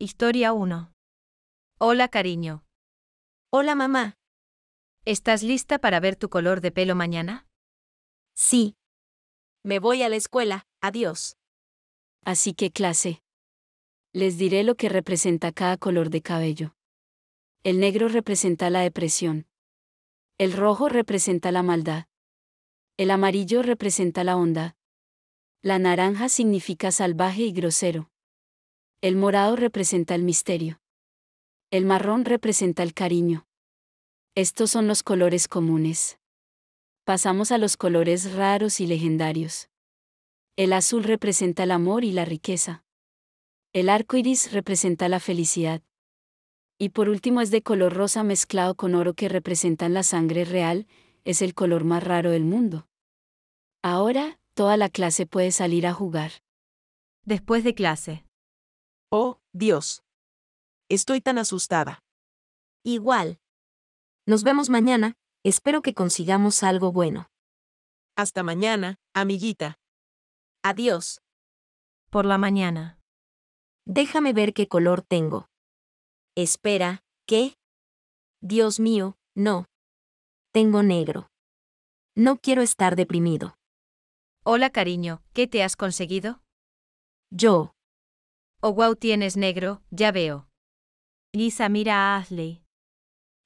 Historia 1. Hola cariño. Hola mamá. ¿Estás lista para ver tu color de pelo mañana? Sí. Me voy a la escuela, adiós. Así que clase. Les diré lo que representa cada color de cabello. El negro representa la depresión. El rojo representa la maldad. El amarillo representa la onda. La naranja significa salvaje y grosero. El morado representa el misterio. El marrón representa el cariño. Estos son los colores comunes. Pasamos a los colores raros y legendarios. El azul representa el amor y la riqueza. El arco iris representa la felicidad. Y por último es de color rosa mezclado con oro que representan la sangre real, es el color más raro del mundo. Ahora, toda la clase puede salir a jugar. Después de clase. Oh, Dios. Estoy tan asustada. Igual. Nos vemos mañana, espero que consigamos algo bueno. Hasta mañana, amiguita. Adiós. Por la mañana. Déjame ver qué color tengo. Espera, ¿qué? Dios mío, no. Tengo negro. No quiero estar deprimido. Hola cariño, ¿qué te has conseguido? Yo. Oh, wow, tienes negro, ya veo. Lisa mira a Ashley.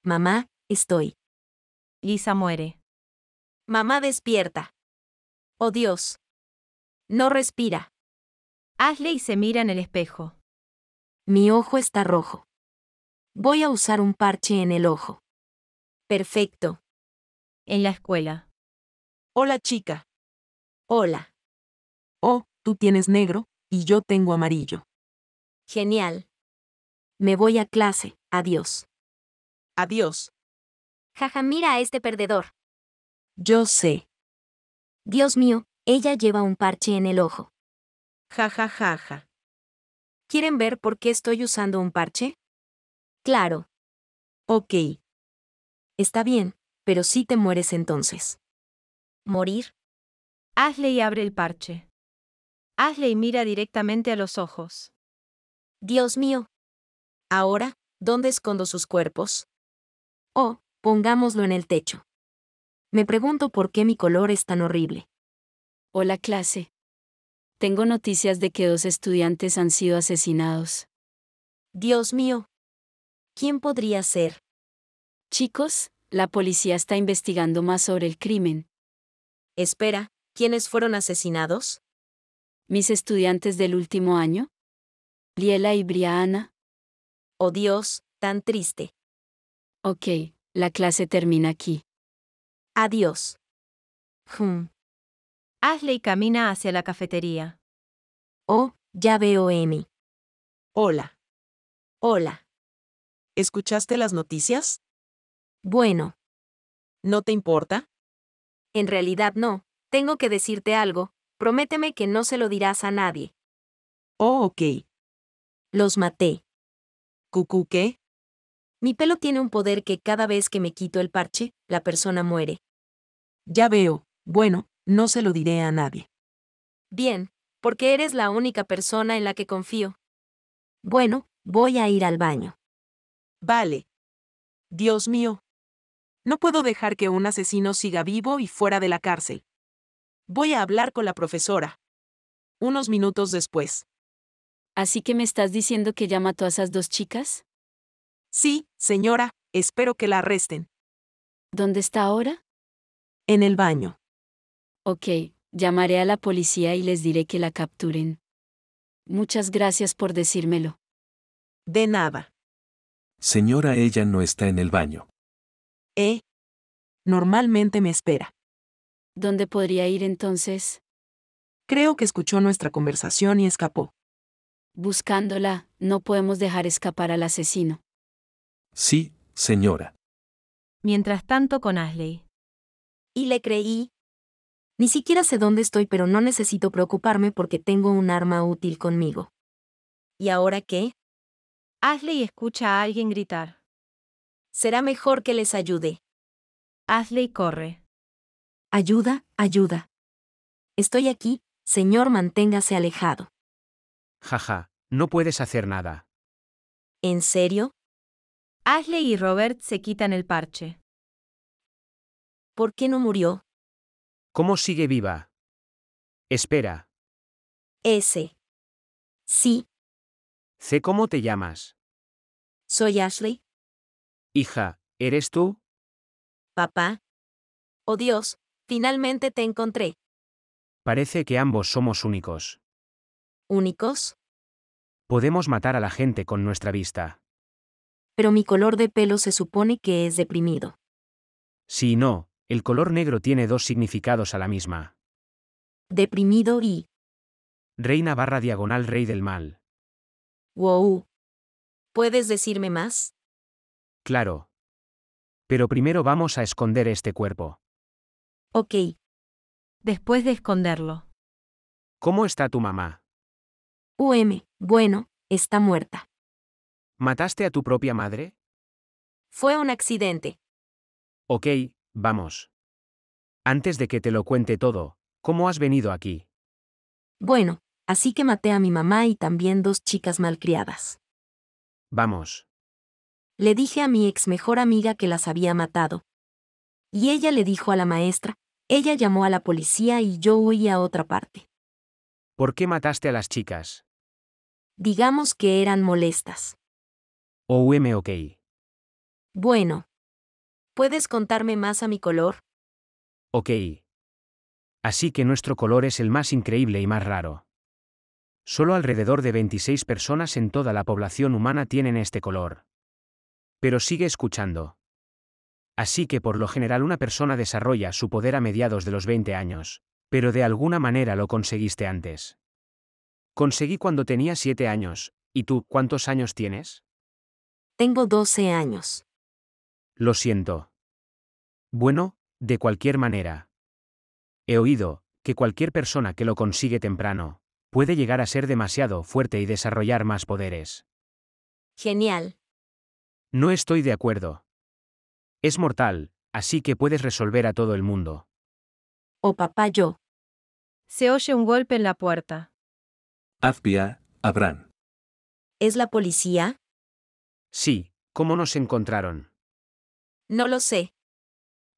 Mamá, estoy. Lisa muere. Mamá despierta. Oh Dios. No respira. Ashley se mira en el espejo. Mi ojo está rojo. Voy a usar un parche en el ojo. Perfecto. En la escuela. Hola chica. Hola. Oh, tú tienes negro, y yo tengo amarillo. Genial. Me voy a clase. Adiós. Adiós. Jaja, mira a este perdedor. Yo sé. Dios mío, ella lleva un parche en el ojo. Jaja, jaja. ¿Quieren ver por qué estoy usando un parche? Claro. Ok. Está bien, pero si te mueres entonces. ¿Morir? Hazle y abre el parche. Hazle y mira directamente a los ojos. Dios mío. Ahora, ¿dónde escondo sus cuerpos? Oh, pongámoslo en el techo. Me pregunto por qué mi color es tan horrible. Hola clase. Tengo noticias de que dos estudiantes han sido asesinados. Dios mío. ¿Quién podría ser? Chicos, la policía está investigando más sobre el crimen. Espera, ¿quiénes fueron asesinados? Mis estudiantes del último año, Liela y Brianna. Oh Dios, tan triste. Ok, la clase termina aquí. Adiós. Hmm. y camina hacia la cafetería. Oh, ya veo Emi. Hola. Hola. ¿Escuchaste las noticias? Bueno. ¿No te importa? En realidad no. Tengo que decirte algo. Prométeme que no se lo dirás a nadie. Oh, ok. Los maté. ¿Cucú qué? Mi pelo tiene un poder que cada vez que me quito el parche, la persona muere. Ya veo. Bueno, no se lo diré a nadie. Bien, porque eres la única persona en la que confío. Bueno, voy a ir al baño. Vale. Dios mío. No puedo dejar que un asesino siga vivo y fuera de la cárcel. Voy a hablar con la profesora. Unos minutos después. ¿Así que me estás diciendo que ya mató a esas dos chicas? Sí, señora, espero que la arresten. ¿Dónde está ahora? En el baño. Ok, llamaré a la policía y les diré que la capturen. Muchas gracias por decírmelo. De nada. Señora, ella no está en el baño. ¿Eh? Normalmente me espera. ¿Dónde podría ir entonces? Creo que escuchó nuestra conversación y escapó. Buscándola, no podemos dejar escapar al asesino. Sí, señora. Mientras tanto con Ashley. Y le creí. Ni siquiera sé dónde estoy, pero no necesito preocuparme porque tengo un arma útil conmigo. ¿Y ahora qué? Ashley escucha a alguien gritar. Será mejor que les ayude. Ashley corre. Ayuda, ayuda. Estoy aquí, señor, manténgase alejado. Jaja, no puedes hacer nada. ¿En serio? Ashley y Robert se quitan el parche. ¿Por qué no murió? ¿Cómo sigue viva? Espera. S. Sí. C. ¿Cómo te llamas? Soy Ashley. Hija, ¿eres tú? Papá. Oh Dios, finalmente te encontré. Parece que ambos somos únicos únicos? Podemos matar a la gente con nuestra vista. Pero mi color de pelo se supone que es deprimido. Si no, el color negro tiene dos significados a la misma. Deprimido y... Reina barra diagonal rey del mal. Wow. ¿Puedes decirme más? Claro. Pero primero vamos a esconder este cuerpo. Ok. Después de esconderlo. ¿Cómo está tu mamá? UM, bueno, está muerta. ¿Mataste a tu propia madre? Fue un accidente. Ok, vamos. Antes de que te lo cuente todo, ¿cómo has venido aquí? Bueno, así que maté a mi mamá y también dos chicas malcriadas. Vamos. Le dije a mi ex mejor amiga que las había matado. Y ella le dijo a la maestra, ella llamó a la policía y yo huí a otra parte. ¿Por qué mataste a las chicas? Digamos que eran molestas. O ok. Bueno. ¿Puedes contarme más a mi color? Ok. Así que nuestro color es el más increíble y más raro. Solo alrededor de 26 personas en toda la población humana tienen este color. Pero sigue escuchando. Así que por lo general una persona desarrolla su poder a mediados de los 20 años. Pero de alguna manera lo conseguiste antes. Conseguí cuando tenía siete años. ¿Y tú cuántos años tienes? Tengo doce años. Lo siento. Bueno, de cualquier manera. He oído que cualquier persona que lo consigue temprano puede llegar a ser demasiado fuerte y desarrollar más poderes. Genial. No estoy de acuerdo. Es mortal, así que puedes resolver a todo el mundo. Oh papá yo. Se oye un golpe en la puerta. Azbia, Abrán. ¿Es la policía? Sí, ¿cómo nos encontraron? No lo sé.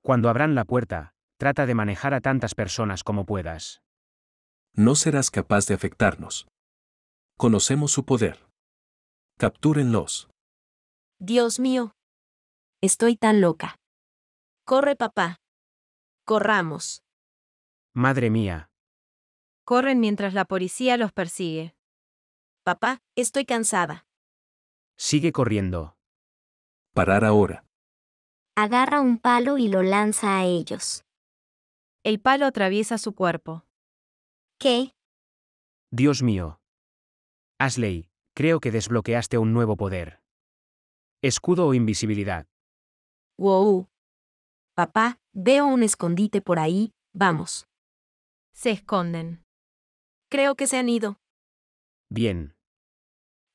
Cuando abran la puerta, trata de manejar a tantas personas como puedas. No serás capaz de afectarnos. Conocemos su poder. Captúrenlos. Dios mío. Estoy tan loca. Corre, papá. Corramos. Madre mía, Corren mientras la policía los persigue. Papá, estoy cansada. Sigue corriendo. Parar ahora. Agarra un palo y lo lanza a ellos. El palo atraviesa su cuerpo. ¿Qué? Dios mío. Ashley, creo que desbloqueaste un nuevo poder. Escudo o invisibilidad. Wow. Papá, veo un escondite por ahí, vamos. Se esconden. Creo que se han ido. Bien.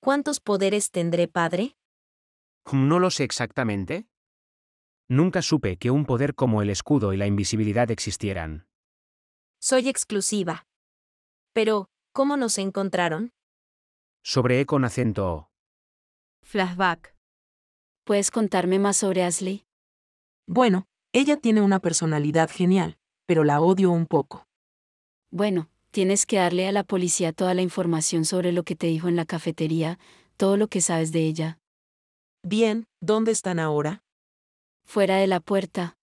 ¿Cuántos poderes tendré, padre? Hmm, no lo sé exactamente. Nunca supe que un poder como el escudo y la invisibilidad existieran. Soy exclusiva. Pero, ¿cómo nos encontraron? Sobre E con acento Flashback. ¿Puedes contarme más sobre Ashley? Bueno, ella tiene una personalidad genial, pero la odio un poco. Bueno, Tienes que darle a la policía toda la información sobre lo que te dijo en la cafetería, todo lo que sabes de ella. Bien, ¿dónde están ahora? Fuera de la puerta.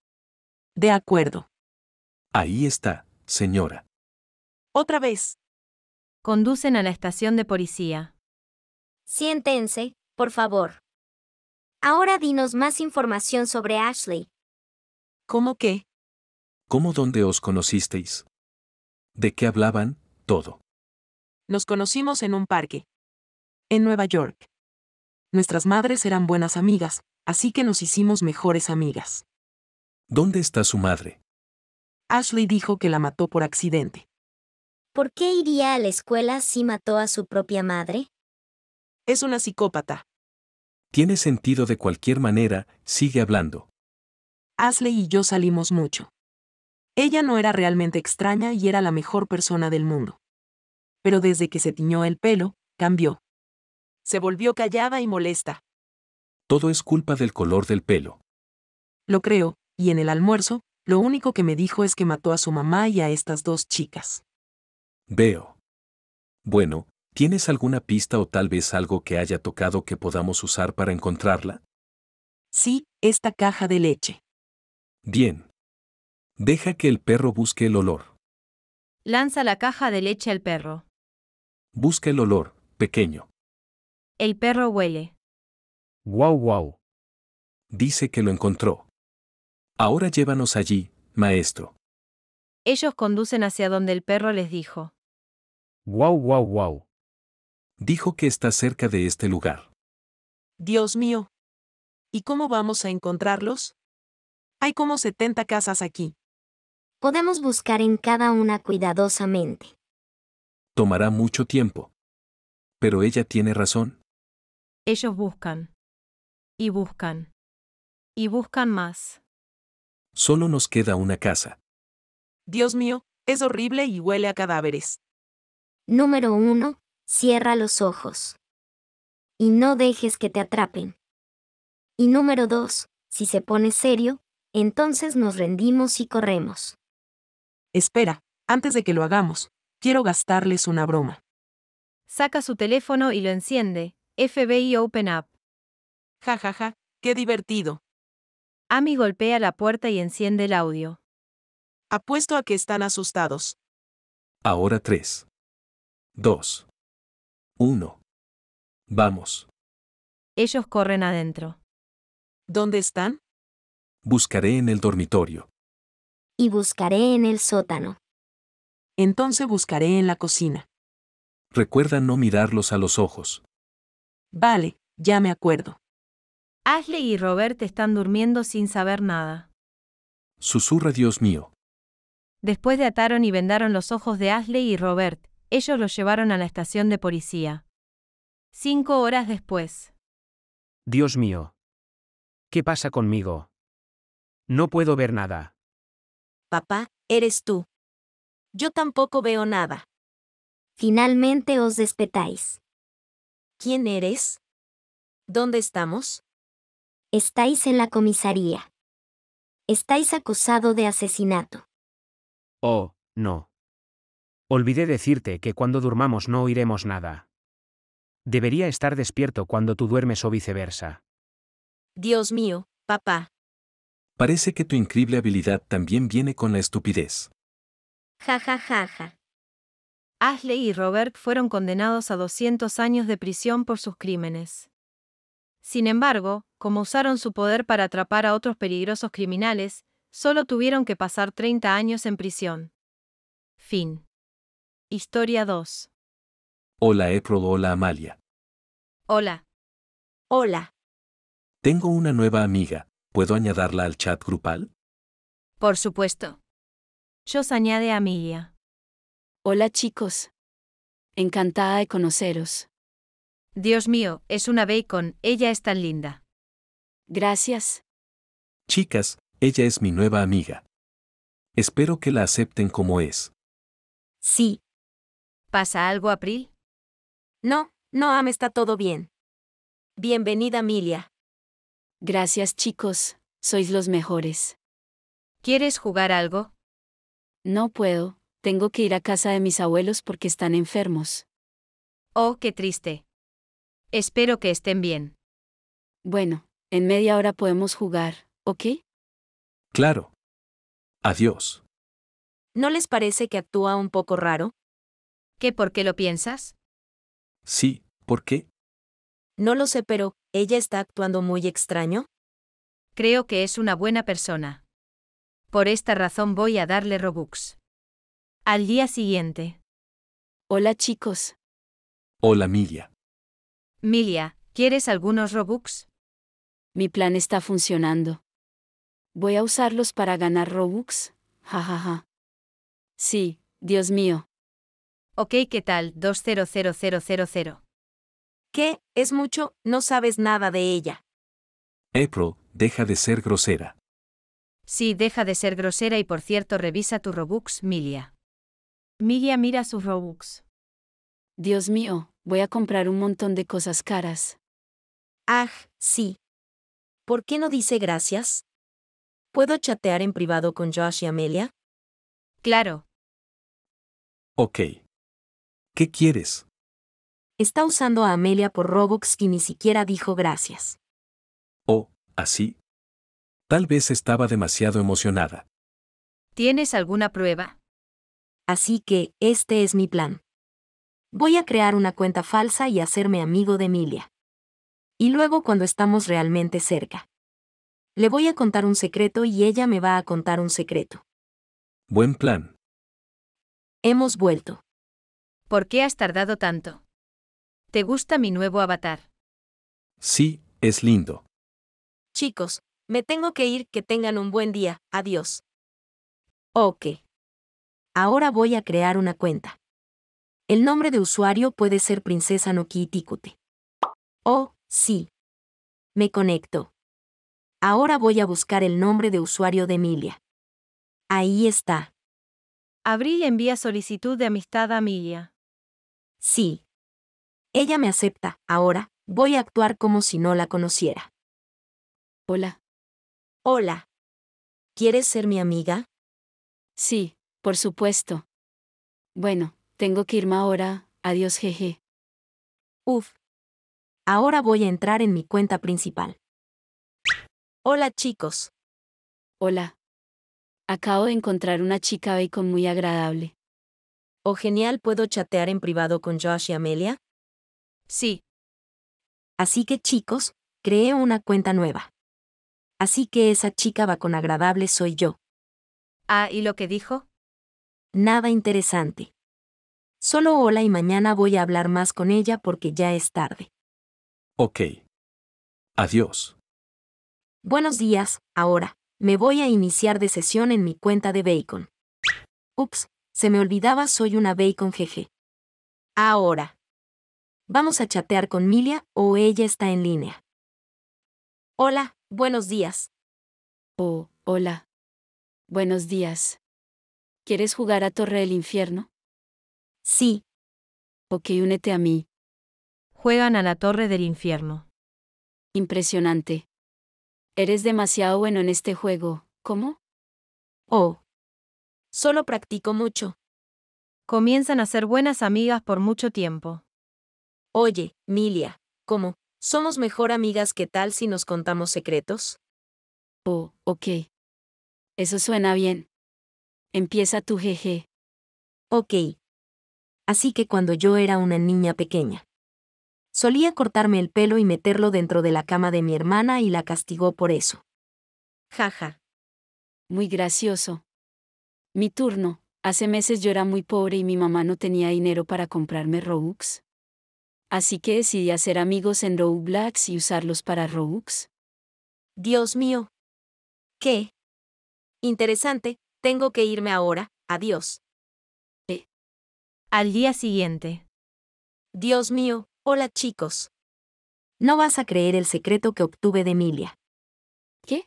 De acuerdo. Ahí está, señora. Otra vez. Conducen a la estación de policía. Siéntense, por favor. Ahora dinos más información sobre Ashley. ¿Cómo qué? ¿Cómo dónde os conocisteis? de qué hablaban, todo. Nos conocimos en un parque. En Nueva York. Nuestras madres eran buenas amigas, así que nos hicimos mejores amigas. ¿Dónde está su madre? Ashley dijo que la mató por accidente. ¿Por qué iría a la escuela si mató a su propia madre? Es una psicópata. Tiene sentido de cualquier manera, sigue hablando. Ashley y yo salimos mucho. Ella no era realmente extraña y era la mejor persona del mundo. Pero desde que se tiñó el pelo, cambió. Se volvió callada y molesta. Todo es culpa del color del pelo. Lo creo, y en el almuerzo, lo único que me dijo es que mató a su mamá y a estas dos chicas. Veo. Bueno, ¿tienes alguna pista o tal vez algo que haya tocado que podamos usar para encontrarla? Sí, esta caja de leche. Bien. Deja que el perro busque el olor. Lanza la caja de leche al perro. Busca el olor, pequeño. El perro huele. Guau guau. Dice que lo encontró. Ahora llévanos allí, maestro. Ellos conducen hacia donde el perro les dijo. Guau guau guau. Dijo que está cerca de este lugar. Dios mío. ¿Y cómo vamos a encontrarlos? Hay como 70 casas aquí. Podemos buscar en cada una cuidadosamente. Tomará mucho tiempo. Pero ella tiene razón. Ellos buscan. Y buscan. Y buscan más. Solo nos queda una casa. Dios mío, es horrible y huele a cadáveres. Número uno, Cierra los ojos. Y no dejes que te atrapen. Y número dos, Si se pone serio, entonces nos rendimos y corremos. Espera, antes de que lo hagamos, quiero gastarles una broma. Saca su teléfono y lo enciende. FBI Open Up. Ja ja ja, qué divertido. Amy golpea la puerta y enciende el audio. Apuesto a que están asustados. Ahora 3. 2. 1. Vamos. Ellos corren adentro. ¿Dónde están? Buscaré en el dormitorio y buscaré en el sótano. Entonces buscaré en la cocina. Recuerda no mirarlos a los ojos. Vale, ya me acuerdo. Ashley y Robert están durmiendo sin saber nada. Susurra Dios mío. Después de ataron y vendaron los ojos de Ashley y Robert, ellos los llevaron a la estación de policía. Cinco horas después. Dios mío. ¿Qué pasa conmigo? No puedo ver nada papá, eres tú. Yo tampoco veo nada. Finalmente os despetáis. ¿Quién eres? ¿Dónde estamos? Estáis en la comisaría. Estáis acusado de asesinato. Oh, no. Olvidé decirte que cuando durmamos no oiremos nada. Debería estar despierto cuando tú duermes o viceversa. Dios mío, papá. Parece que tu increíble habilidad también viene con la estupidez. Ja ja Ashley y Robert fueron condenados a 200 años de prisión por sus crímenes. Sin embargo, como usaron su poder para atrapar a otros peligrosos criminales, solo tuvieron que pasar 30 años en prisión. Fin. Historia 2. Hola Epro. hola Amalia. Hola. Hola. Tengo una nueva amiga, ¿Puedo añadirla al chat grupal? Por supuesto. os añade a Amelia. Hola chicos. Encantada de conoceros. Dios mío, es una bacon, ella es tan linda. Gracias. Chicas, ella es mi nueva amiga. Espero que la acepten como es. Sí. ¿Pasa algo, April? No, no, Am, está todo bien. Bienvenida, Milia. Gracias chicos, sois los mejores. ¿Quieres jugar algo? No puedo, tengo que ir a casa de mis abuelos porque están enfermos. Oh, qué triste. Espero que estén bien. Bueno, en media hora podemos jugar, ¿ok? Claro. Adiós. ¿No les parece que actúa un poco raro? ¿Qué por qué lo piensas? Sí, ¿por qué? No lo sé, pero ¿Ella está actuando muy extraño? Creo que es una buena persona. Por esta razón voy a darle Robux. Al día siguiente. Hola chicos. Hola Milia. Milia, ¿quieres algunos Robux? Mi plan está funcionando. Voy a usarlos para ganar Robux. Jajaja. Ja, ja. Sí, Dios mío. Ok, ¿qué tal? 200000. ¿Qué? Es mucho, no sabes nada de ella. April, deja de ser grosera. Sí, deja de ser grosera y por cierto revisa tu Robux, Milia. Milia mira su Robux. Dios mío, voy a comprar un montón de cosas caras. Ah, sí. ¿Por qué no dice gracias? ¿Puedo chatear en privado con Josh y Amelia? Claro. Ok. ¿Qué quieres? Está usando a Amelia por Robux y ni siquiera dijo gracias. Oh, así. Tal vez estaba demasiado emocionada. ¿Tienes alguna prueba? Así que, este es mi plan. Voy a crear una cuenta falsa y hacerme amigo de Emilia. Y luego cuando estamos realmente cerca. Le voy a contar un secreto y ella me va a contar un secreto. Buen plan. Hemos vuelto. ¿Por qué has tardado tanto? ¿Te gusta mi nuevo avatar? Sí, es lindo. Chicos, me tengo que ir, que tengan un buen día, adiós. Ok. Ahora voy a crear una cuenta. El nombre de usuario puede ser Princesa Noki Oh, sí. Me conecto. Ahora voy a buscar el nombre de usuario de Emilia. Ahí está. Abrí y envía solicitud de amistad a Emilia. Sí. Ella me acepta, ahora, voy a actuar como si no la conociera. Hola. Hola. ¿Quieres ser mi amiga? Sí, por supuesto. Bueno, tengo que irme ahora, adiós jeje. Uf. Ahora voy a entrar en mi cuenta principal. Hola chicos. Hola. Acabo de encontrar una chica bacon muy agradable. O oh, genial, ¿puedo chatear en privado con Josh y Amelia? Sí. Así que chicos, creé una cuenta nueva. Así que esa chica va con agradable soy yo. Ah, ¿y lo que dijo? Nada interesante. Solo hola y mañana voy a hablar más con ella porque ya es tarde. Ok. Adiós. Buenos días, ahora, me voy a iniciar de sesión en mi cuenta de Bacon. Ups, se me olvidaba soy una Bacon jeje. Ahora. Vamos a chatear con Milia o ella está en línea. Hola, buenos días. Oh, hola. Buenos días. ¿Quieres jugar a Torre del Infierno? Sí. Ok, únete a mí. Juegan a la Torre del Infierno. Impresionante. Eres demasiado bueno en este juego, ¿cómo? Oh. Solo practico mucho. Comienzan a ser buenas amigas por mucho tiempo. Oye, Milia, ¿cómo? ¿Somos mejor amigas que tal si nos contamos secretos? Oh, ok. Eso suena bien. Empieza tu jeje. Ok. Así que cuando yo era una niña pequeña. Solía cortarme el pelo y meterlo dentro de la cama de mi hermana y la castigó por eso. Jaja. Muy gracioso. Mi turno. Hace meses yo era muy pobre y mi mamá no tenía dinero para comprarme Robux así que decidí hacer amigos en Roblox y usarlos para Robux. Dios mío. ¿Qué? Interesante, tengo que irme ahora, adiós. Al día siguiente. Dios mío, hola chicos. No vas a creer el secreto que obtuve de Emilia. ¿Qué?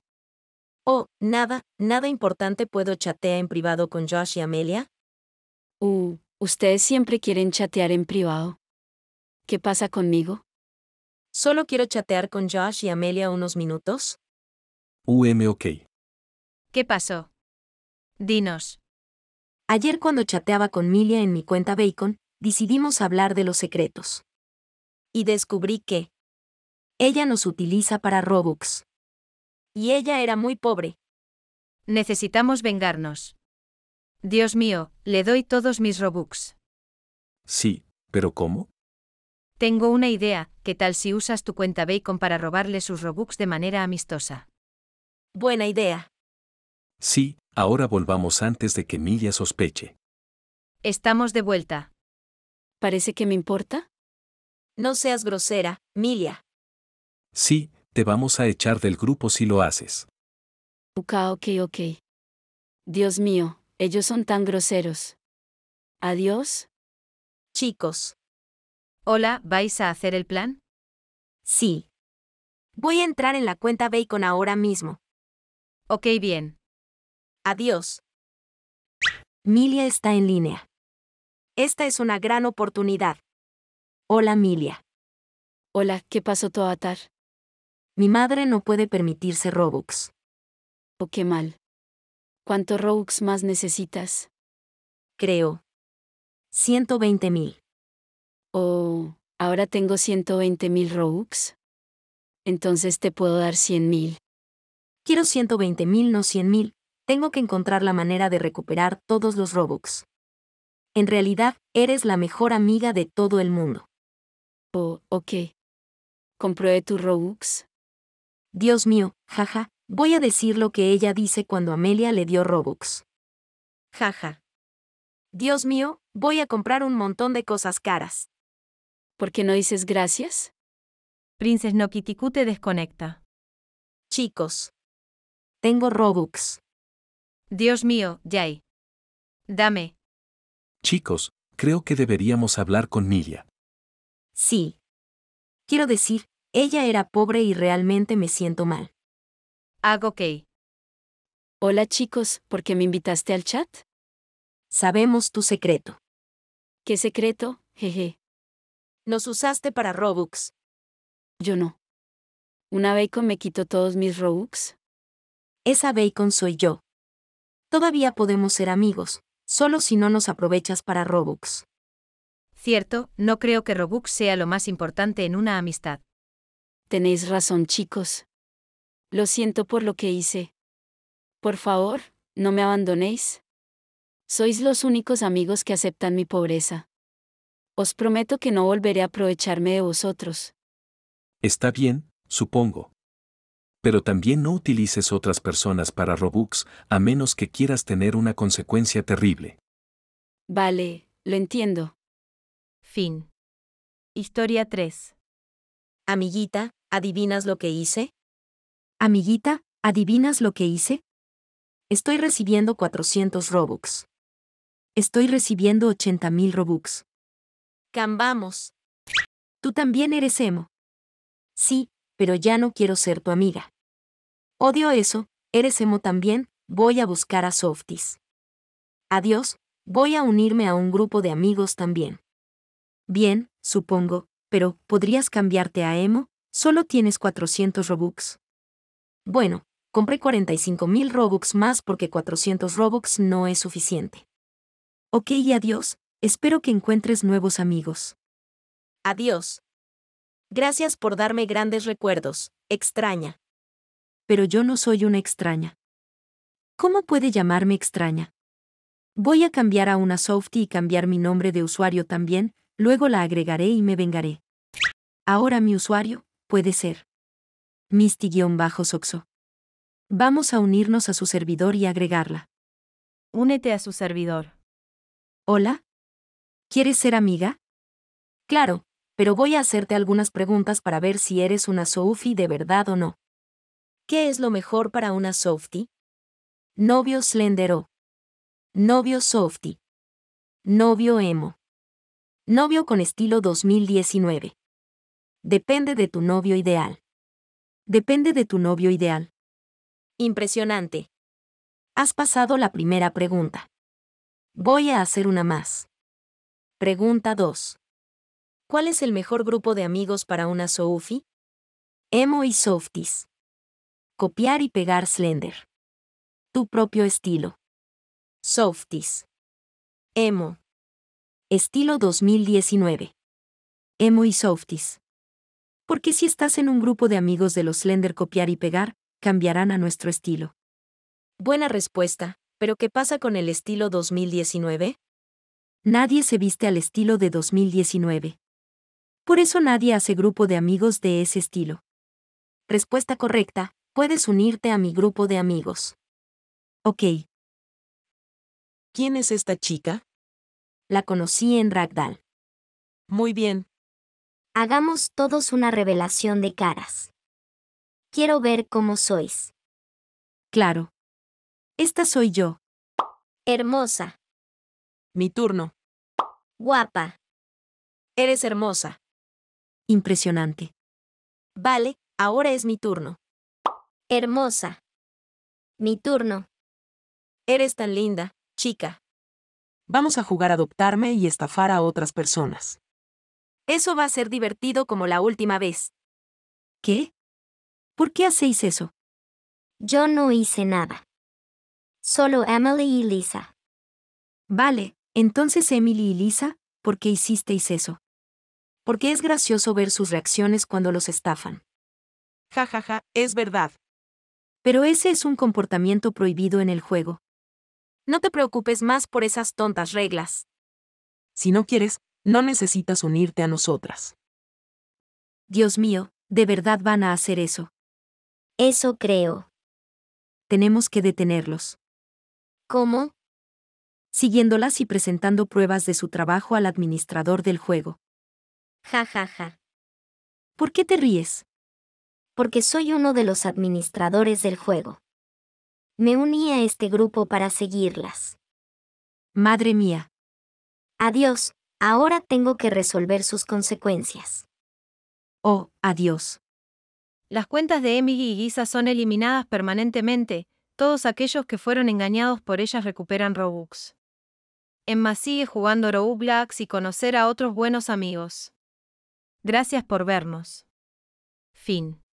Oh, nada, nada importante puedo chatear en privado con Josh y Amelia. Uh, ustedes siempre quieren chatear en privado. ¿Qué pasa conmigo? Solo quiero chatear con Josh y Amelia unos minutos. UM ¿Qué pasó? Dinos. Ayer cuando chateaba con Milia en mi cuenta Bacon, decidimos hablar de los secretos. Y descubrí que ella nos utiliza para Robux. Y ella era muy pobre. Necesitamos vengarnos. Dios mío, le doy todos mis Robux. Sí, pero ¿cómo? Tengo una idea, ¿qué tal si usas tu cuenta Bacon para robarle sus Robux de manera amistosa? Buena idea. Sí, ahora volvamos antes de que Milia sospeche. Estamos de vuelta. ¿Parece que me importa? No seas grosera, Milia. Sí, te vamos a echar del grupo si lo haces. Ok, ok, ok. Dios mío, ellos son tan groseros. Adiós. Chicos. Hola, ¿vais a hacer el plan? Sí. Voy a entrar en la cuenta Bacon ahora mismo. Ok, bien. Adiós. Milia está en línea. Esta es una gran oportunidad. Hola, Milia. Hola, ¿qué pasó, Toatar? Mi madre no puede permitirse Robux. Oh, qué mal. ¿Cuánto Robux más necesitas? Creo. 120 mil oh, ahora tengo 120.000 Robux. Entonces te puedo dar 100.000. Quiero 120.000, no 100.000. Tengo que encontrar la manera de recuperar todos los Robux. En realidad, eres la mejor amiga de todo el mundo. Oh, ok. Compruebe tu Robux. Dios mío, jaja, voy a decir lo que ella dice cuando Amelia le dio Robux. Jaja. Dios mío, voy a comprar un montón de cosas caras. ¿Por qué no dices gracias? Princess Nokitiku te desconecta. Chicos. Tengo Robux. Dios mío, Jay. Dame. Chicos, creo que deberíamos hablar con Milia. Sí. Quiero decir, ella era pobre y realmente me siento mal. Hago OK. Hola chicos, ¿por qué me invitaste al chat? Sabemos tu secreto. ¿Qué secreto? Jeje. Nos usaste para Robux. Yo no. ¿Una bacon me quitó todos mis Robux? Esa bacon soy yo. Todavía podemos ser amigos, solo si no nos aprovechas para Robux. Cierto, no creo que Robux sea lo más importante en una amistad. Tenéis razón, chicos. Lo siento por lo que hice. Por favor, no me abandonéis. Sois los únicos amigos que aceptan mi pobreza os prometo que no volveré a aprovecharme de vosotros. Está bien, supongo. Pero también no utilices otras personas para Robux, a menos que quieras tener una consecuencia terrible. Vale, lo entiendo. Fin. Historia 3. Amiguita, ¿adivinas lo que hice? Amiguita, ¿adivinas lo que hice? Estoy recibiendo 400 Robux. Estoy recibiendo 80.000 Robux. Cambamos. Tú también eres emo. Sí, pero ya no quiero ser tu amiga. Odio eso, eres emo también, voy a buscar a Softis. Adiós, voy a unirme a un grupo de amigos también. Bien, supongo, pero ¿podrías cambiarte a emo? Solo tienes 400 Robux. Bueno, compré 45.000 Robux más porque 400 Robux no es suficiente. Ok y adiós, Espero que encuentres nuevos amigos. Adiós. Gracias por darme grandes recuerdos, extraña. Pero yo no soy una extraña. ¿Cómo puede llamarme extraña? Voy a cambiar a una softie y cambiar mi nombre de usuario también, luego la agregaré y me vengaré. Ahora mi usuario puede ser Misty-Soxo. Vamos a unirnos a su servidor y agregarla. Únete a su servidor. Hola, ¿Quieres ser amiga? Claro, pero voy a hacerte algunas preguntas para ver si eres una Sophie de verdad o no. ¿Qué es lo mejor para una Softie? Novio Slendero. Novio Softie. Novio Emo. Novio con estilo 2019. Depende de tu novio ideal. Depende de tu novio ideal. Impresionante. Has pasado la primera pregunta. Voy a hacer una más. Pregunta 2. ¿Cuál es el mejor grupo de amigos para una Soufi? Emo y Softies. Copiar y pegar Slender. Tu propio estilo. Softies. Emo. Estilo 2019. Emo y Softies. Porque si estás en un grupo de amigos de los Slender copiar y pegar, cambiarán a nuestro estilo. Buena respuesta, pero ¿qué pasa con el estilo 2019? Nadie se viste al estilo de 2019. Por eso nadie hace grupo de amigos de ese estilo. Respuesta correcta, puedes unirte a mi grupo de amigos. Ok. ¿Quién es esta chica? La conocí en Ragdal. Muy bien. Hagamos todos una revelación de caras. Quiero ver cómo sois. Claro. Esta soy yo. Hermosa. Mi turno. Guapa. Eres hermosa. Impresionante. Vale, ahora es mi turno. Hermosa. Mi turno. Eres tan linda, chica. Vamos a jugar a adoptarme y estafar a otras personas. Eso va a ser divertido como la última vez. ¿Qué? ¿Por qué hacéis eso? Yo no hice nada. Solo Emily y Lisa. Vale, entonces Emily y Lisa, ¿por qué hicisteis eso? Porque es gracioso ver sus reacciones cuando los estafan. Ja ja ja, es verdad. Pero ese es un comportamiento prohibido en el juego. No te preocupes más por esas tontas reglas. Si no quieres, no necesitas unirte a nosotras. Dios mío, ¿de verdad van a hacer eso? Eso creo. Tenemos que detenerlos. ¿Cómo? siguiéndolas y presentando pruebas de su trabajo al administrador del juego. Ja, ja, ja. ¿Por qué te ríes? Porque soy uno de los administradores del juego. Me uní a este grupo para seguirlas. Madre mía. Adiós, ahora tengo que resolver sus consecuencias. Oh, adiós. Las cuentas de Emily y Giza son eliminadas permanentemente, todos aquellos que fueron engañados por ellas recuperan Robux en sigue jugando Row Blacks y conocer a otros buenos amigos. Gracias por vernos. Fin.